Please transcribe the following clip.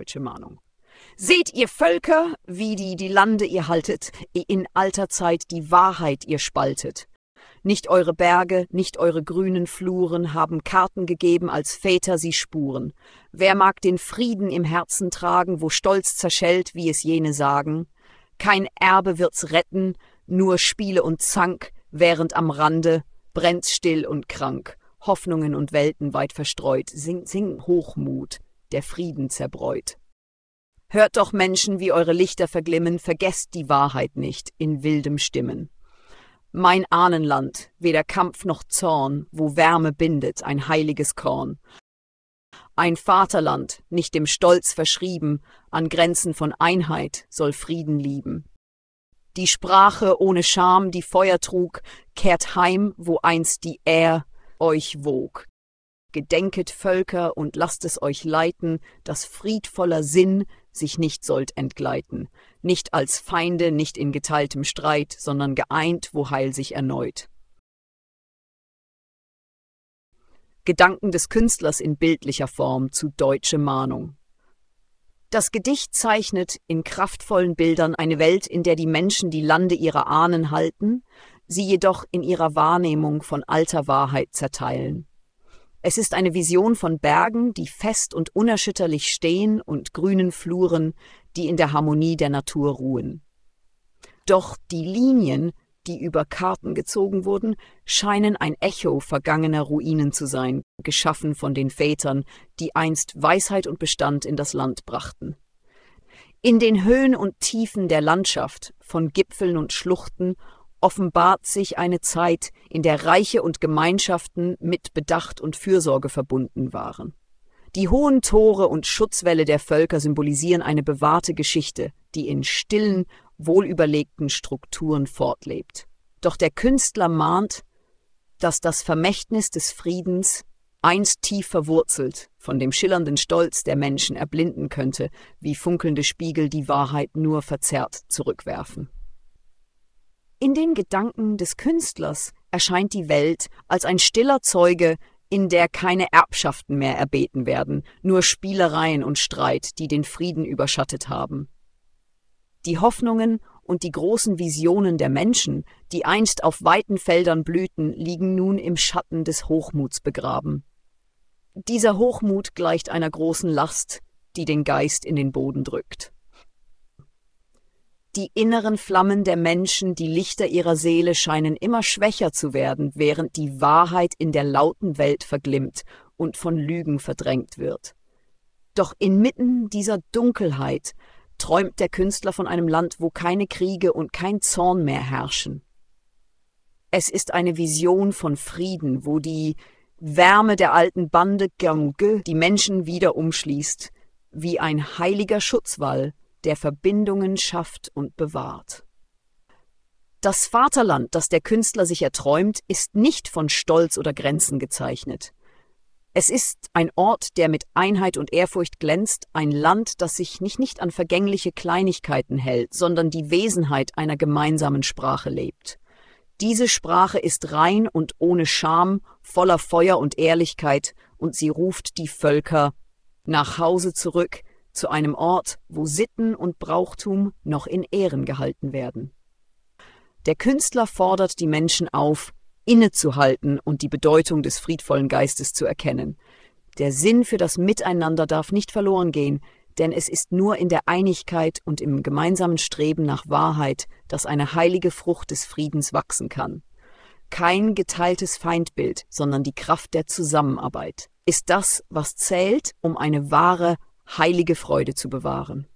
deutsche Mahnung. Seht ihr Völker, wie die die Lande ihr haltet, in alter Zeit die Wahrheit ihr spaltet. Nicht eure Berge, nicht eure grünen Fluren haben Karten gegeben, als Väter sie spuren. Wer mag den Frieden im Herzen tragen, wo Stolz zerschellt, wie es jene sagen? Kein Erbe wird's retten, nur Spiele und Zank, während am Rande brennt's still und krank, Hoffnungen und Welten weit verstreut, sing, sing Hochmut, der Frieden zerbreut. Hört doch Menschen, wie eure Lichter verglimmen, vergesst die Wahrheit nicht in wildem Stimmen. Mein Ahnenland, weder Kampf noch Zorn, wo Wärme bindet, ein heiliges Korn. Ein Vaterland, nicht dem Stolz verschrieben, an Grenzen von Einheit soll Frieden lieben. Die Sprache ohne Scham, die Feuer trug, kehrt heim, wo einst die Ähr euch wog. Gedenket Völker und lasst es euch leiten, dass friedvoller Sinn sich nicht sollt entgleiten, nicht als Feinde, nicht in geteiltem Streit, sondern geeint, wo Heil sich erneut. Gedanken des Künstlers in bildlicher Form zu deutsche Mahnung. Das Gedicht zeichnet in kraftvollen Bildern eine Welt, in der die Menschen die Lande ihrer Ahnen halten, sie jedoch in ihrer Wahrnehmung von alter Wahrheit zerteilen. Es ist eine Vision von Bergen, die fest und unerschütterlich stehen und grünen Fluren, die in der Harmonie der Natur ruhen. Doch die Linien, die über Karten gezogen wurden, scheinen ein Echo vergangener Ruinen zu sein, geschaffen von den Vätern, die einst Weisheit und Bestand in das Land brachten. In den Höhen und Tiefen der Landschaft, von Gipfeln und Schluchten offenbart sich eine Zeit, in der Reiche und Gemeinschaften mit Bedacht und Fürsorge verbunden waren. Die hohen Tore und Schutzwälle der Völker symbolisieren eine bewahrte Geschichte, die in stillen, wohlüberlegten Strukturen fortlebt. Doch der Künstler mahnt, dass das Vermächtnis des Friedens einst tief verwurzelt, von dem schillernden Stolz der Menschen erblinden könnte, wie funkelnde Spiegel die Wahrheit nur verzerrt zurückwerfen. In den Gedanken des Künstlers erscheint die Welt als ein stiller Zeuge, in der keine Erbschaften mehr erbeten werden, nur Spielereien und Streit, die den Frieden überschattet haben. Die Hoffnungen und die großen Visionen der Menschen, die einst auf weiten Feldern blühten, liegen nun im Schatten des Hochmuts begraben. Dieser Hochmut gleicht einer großen Last, die den Geist in den Boden drückt. Die inneren Flammen der Menschen, die Lichter ihrer Seele scheinen immer schwächer zu werden, während die Wahrheit in der lauten Welt verglimmt und von Lügen verdrängt wird. Doch inmitten dieser Dunkelheit träumt der Künstler von einem Land, wo keine Kriege und kein Zorn mehr herrschen. Es ist eine Vision von Frieden, wo die Wärme der alten Bande Gyeongge die Menschen wieder umschließt, wie ein heiliger Schutzwall, der Verbindungen schafft und bewahrt. Das Vaterland, das der Künstler sich erträumt, ist nicht von Stolz oder Grenzen gezeichnet. Es ist ein Ort, der mit Einheit und Ehrfurcht glänzt, ein Land, das sich nicht, nicht an vergängliche Kleinigkeiten hält, sondern die Wesenheit einer gemeinsamen Sprache lebt. Diese Sprache ist rein und ohne Scham, voller Feuer und Ehrlichkeit, und sie ruft die Völker nach Hause zurück, zu einem Ort, wo Sitten und Brauchtum noch in Ehren gehalten werden. Der Künstler fordert die Menschen auf, innezuhalten und die Bedeutung des friedvollen Geistes zu erkennen. Der Sinn für das Miteinander darf nicht verloren gehen, denn es ist nur in der Einigkeit und im gemeinsamen Streben nach Wahrheit, dass eine heilige Frucht des Friedens wachsen kann. Kein geteiltes Feindbild, sondern die Kraft der Zusammenarbeit ist das, was zählt, um eine wahre heilige Freude zu bewahren.